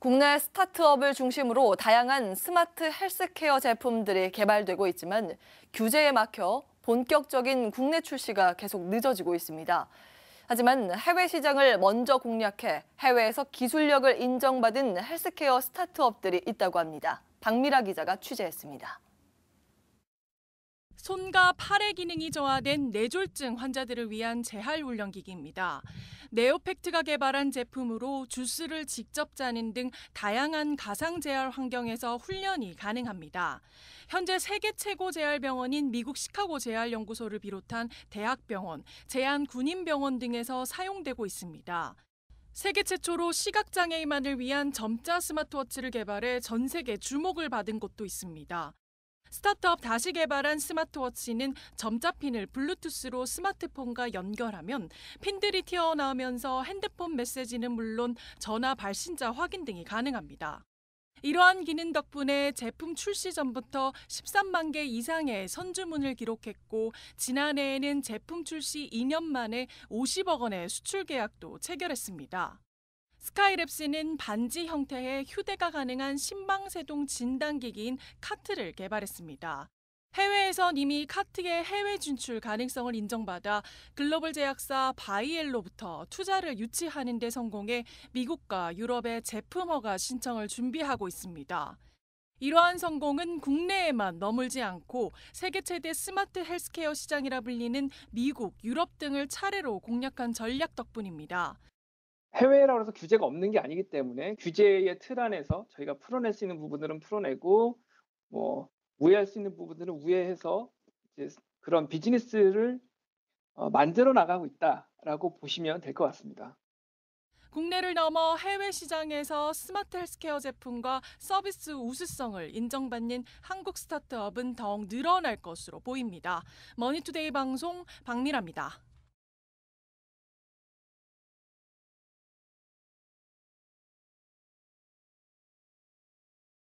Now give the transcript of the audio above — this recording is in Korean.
국내 스타트업을 중심으로 다양한 스마트 헬스케어 제품들이 개발되고 있지만 규제에 막혀 본격적인 국내 출시가 계속 늦어지고 있습니다. 하지만 해외 시장을 먼저 공략해 해외에서 기술력을 인정받은 헬스케어 스타트업들이 있다고 합니다. 박미라 기자가 취재했습니다. 손과 팔의 기능이 저하된 뇌졸증 환자들을 위한 재활 훈련기기입니다. 네오팩트가 개발한 제품으로 주스를 직접 짜는 등 다양한 가상 재활 환경에서 훈련이 가능합니다. 현재 세계 최고 재활 병원인 미국 시카고 재활 연구소를 비롯한 대학병원, 제한 군인병원 등에서 사용되고 있습니다. 세계 최초로 시각장애인만을 위한 점자 스마트워치를 개발해 전 세계 주목을 받은 곳도 있습니다. 스타트업 다시 개발한 스마트워치는 점자핀을 블루투스로 스마트폰과 연결하면 핀들이 튀어나오면서 핸드폰 메시지는 물론 전화 발신자 확인 등이 가능합니다. 이러한 기능 덕분에 제품 출시 전부터 13만 개 이상의 선주문을 기록했고 지난해에는 제품 출시 2년 만에 50억 원의 수출 계약도 체결했습니다. 스카이랩스는 반지 형태의 휴대가 가능한 심방세동 진단기기인 카트를 개발했습니다. 해외에선 이미 카트의 해외 진출 가능성을 인정받아 글로벌 제약사 바이엘로부터 투자를 유치하는 데 성공해 미국과 유럽의 제품허가 신청을 준비하고 있습니다. 이러한 성공은 국내에만 머물지 않고 세계 최대 스마트 헬스케어 시장이라 불리는 미국, 유럽 등을 차례로 공략한 전략 덕분입니다. 해외라고 해서 규제가 없는 게 아니기 때문에 규제의 틀 안에서 저희가 풀어낼 수 있는 부분들은 풀어내고 뭐 우회할 수 있는 부분들은 우회해서 이제 그런 비즈니스를 어, 만들어 나가고 있다라고 보시면 될 것 같습니다. 국내를 넘어 해외 시장에서 스마트 헬스케어 제품과 서비스 우수성을 인정받는 한국 스타트업은 더욱 늘어날 것으로 보입니다. 머니투데이 방송 박미라입니다.